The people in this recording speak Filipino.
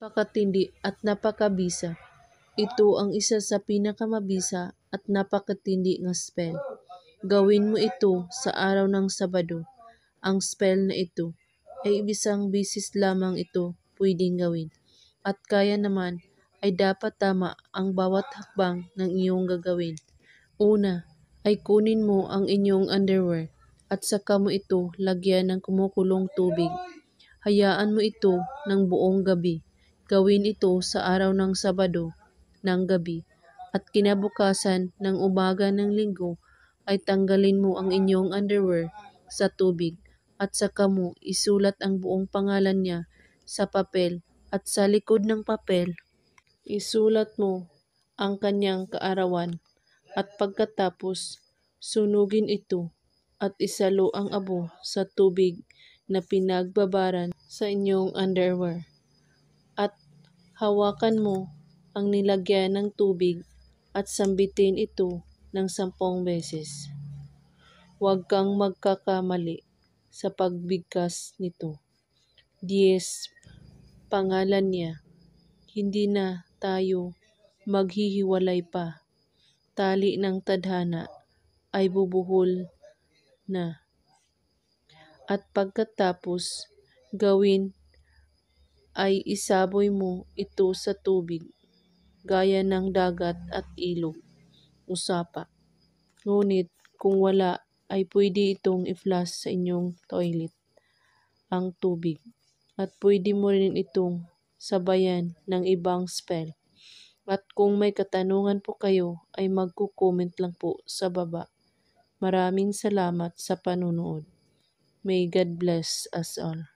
napakatindi at napakabisa. Ito ang isa sa pinakamabisa at napakatindi nga spell. Gawin mo ito sa araw ng Sabado. Ang spell na ito ay ibisang bisis lamang ito pwedeng gawin. At kaya naman ay dapat tama ang bawat hakbang ng iyong gagawin. Una, ay kunin mo ang inyong underwear at saka mo ito lagyan ng kumukulong tubig. Hayaan mo ito ng buong gabi. Gawin ito sa araw ng Sabado ng gabi at kinabukasan ng umaga ng linggo ay tanggalin mo ang inyong underwear sa tubig at sa mo isulat ang buong pangalan niya sa papel at sa likod ng papel isulat mo ang kanyang kaarawan at pagkatapos sunugin ito at isalo ang abo sa tubig na pinagbabaran sa inyong underwear. Hawakan mo ang nilagyan ng tubig at sambitin ito ng sampung beses. Huwag kang magkakamali sa pagbigkas nito. Dies, pangalan niya, hindi na tayo maghihiwalay pa. Tali ng tadhana ay bubuhol na. At pagkatapos, gawin ay isaboy mo ito sa tubig, gaya ng dagat at ilog, usapa. Ngunit kung wala, ay pwede itong i-flush sa inyong toilet ang tubig at pwede mo rin itong sabayan ng ibang spell. At kung may katanungan po kayo ay magko-comment lang po sa baba. Maraming salamat sa panunood. May God bless us all.